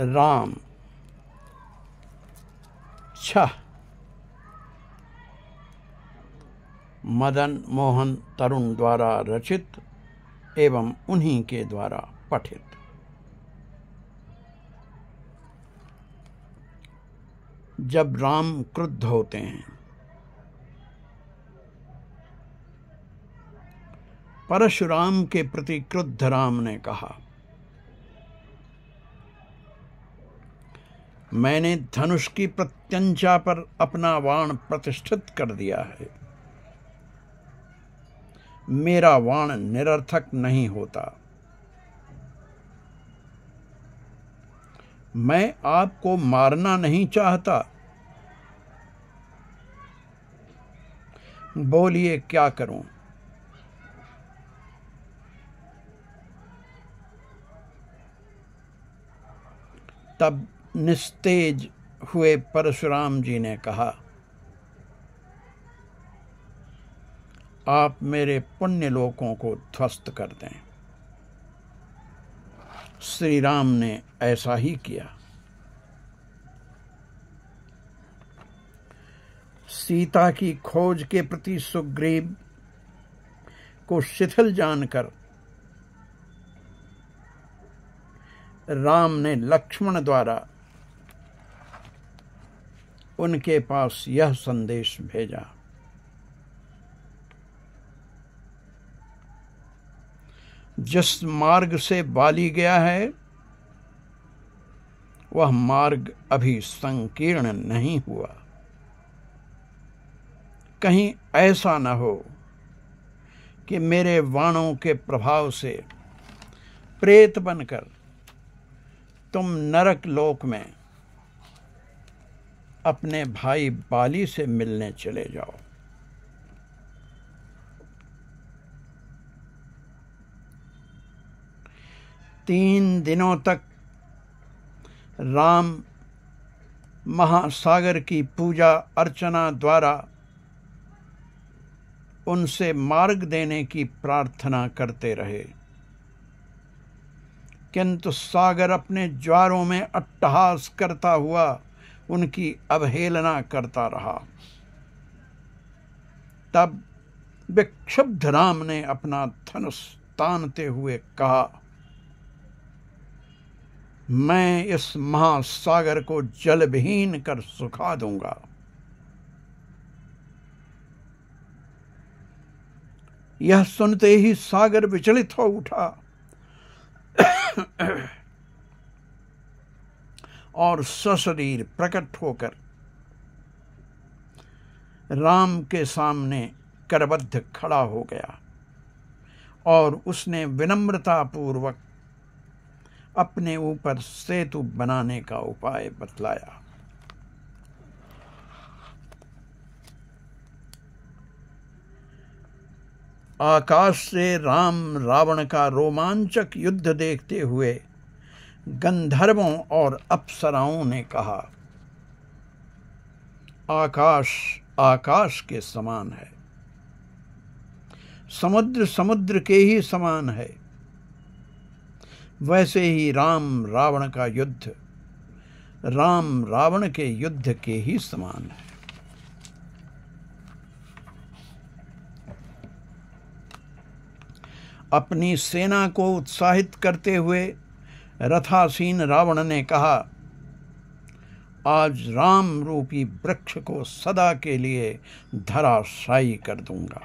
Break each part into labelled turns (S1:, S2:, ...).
S1: राम छह मदन मोहन तरुण द्वारा रचित एवं उन्हीं के द्वारा पठित जब राम क्रुद्ध होते हैं परशुराम के प्रति क्रुद्ध राम ने कहा मैंने धनुष की प्रत्यंचा पर अपना वाण प्रतिष्ठित कर दिया है मेरा वाण निरर्थक नहीं होता मैं आपको मारना नहीं चाहता बोलिए क्या करूं तब निस्तेज हुए परशुराम जी ने कहा आप मेरे पुण्य लोकों को ध्वस्त कर दें श्री राम ने ऐसा ही किया सीता की खोज के प्रति सुग्रीव को शिथिल जानकर राम ने लक्ष्मण द्वारा उनके पास यह संदेश भेजा जिस मार्ग से बाली गया है वह मार्ग अभी संकीर्ण नहीं हुआ कहीं ऐसा न हो कि मेरे वाणों के प्रभाव से प्रेत बनकर तुम नरक लोक में अपने भाई बाली से मिलने चले जाओ तीन दिनों तक राम महासागर की पूजा अर्चना द्वारा उनसे मार्ग देने की प्रार्थना करते रहे किंतु सागर अपने ज्वारों में अट्टहास करता हुआ उनकी अवहेलना करता रहा तब विक्षुब्ध राम ने अपना धनुष तानते हुए कहा मैं इस महासागर को जलविहीन कर सुखा दूंगा यह सुनते ही सागर विचलित हो उठा और सशरीर प्रकट होकर राम के सामने करबद्ध खड़ा हो गया और उसने विनम्रता पूर्वक अपने ऊपर सेतु बनाने का उपाय बतलाया आकाश से राम रावण का रोमांचक युद्ध देखते हुए गंधर्वों और अप्सराओं ने कहा आकाश आकाश के समान है समुद्र समुद्र के ही समान है वैसे ही राम रावण का युद्ध राम रावण के युद्ध के ही समान है अपनी सेना को उत्साहित करते हुए रथासीन रावण ने कहा आज राम रूपी वृक्ष को सदा के लिए धराशायी कर दूंगा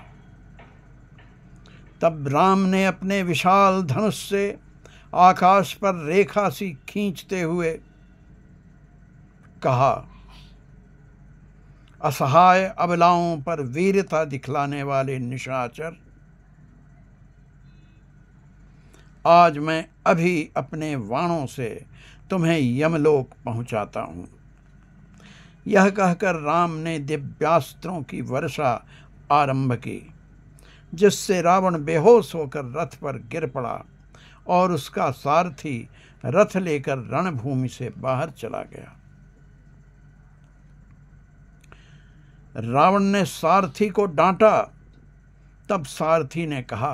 S1: तब राम ने अपने विशाल धनुष से आकाश पर रेखा सी खींचते हुए कहा असहाय अबलाओं पर वीरता दिखलाने वाले निशाचर आज मैं अभी अपने वाणों से तुम्हें यमलोक पहुंचाता हूं यह कहकर राम ने दिव्यास्त्रों की वर्षा आरंभ की जिससे रावण बेहोश होकर रथ पर गिर पड़ा और उसका सारथी रथ लेकर रणभूमि से बाहर चला गया रावण ने सारथी को डांटा तब सारथी ने कहा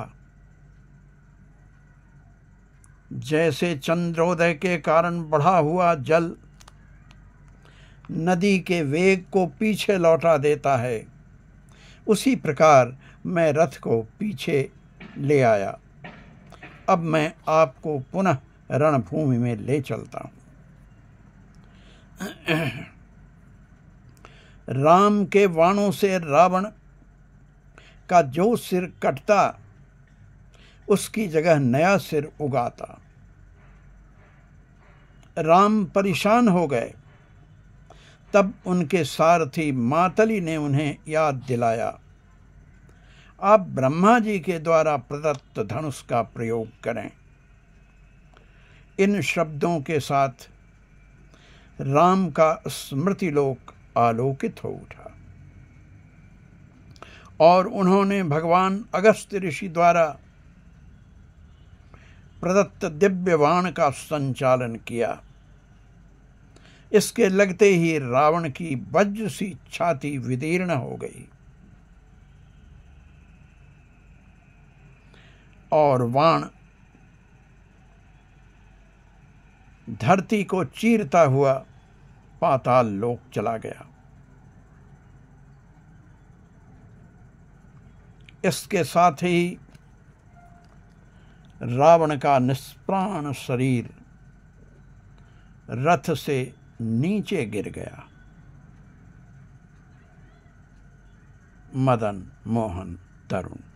S1: जैसे चंद्रोदय के कारण बढ़ा हुआ जल नदी के वेग को पीछे लौटा देता है उसी प्रकार मैं रथ को पीछे ले आया अब मैं आपको पुनः रणभूमि में ले चलता हूँ राम के वाणों से रावण का जो सिर कटता उसकी जगह नया सिर उगाता राम परेशान हो गए तब उनके सारथी मातली ने उन्हें याद दिलाया आप ब्रह्मा जी के द्वारा प्रदत्त धनुष का प्रयोग करें इन शब्दों के साथ राम का स्मृतिलोक आलोकित हो उठा और उन्होंने भगवान अगस्त ऋषि द्वारा प्रदत्त दिव्य बाण का संचालन किया इसके लगते ही रावण की वज्र सी छाती विदीर्ण हो गई और वाण धरती को चीरता हुआ पाताल लोक चला गया इसके साथ ही रावण का निष्प्राण शरीर रथ से नीचे गिर गया मदन मोहन तरुण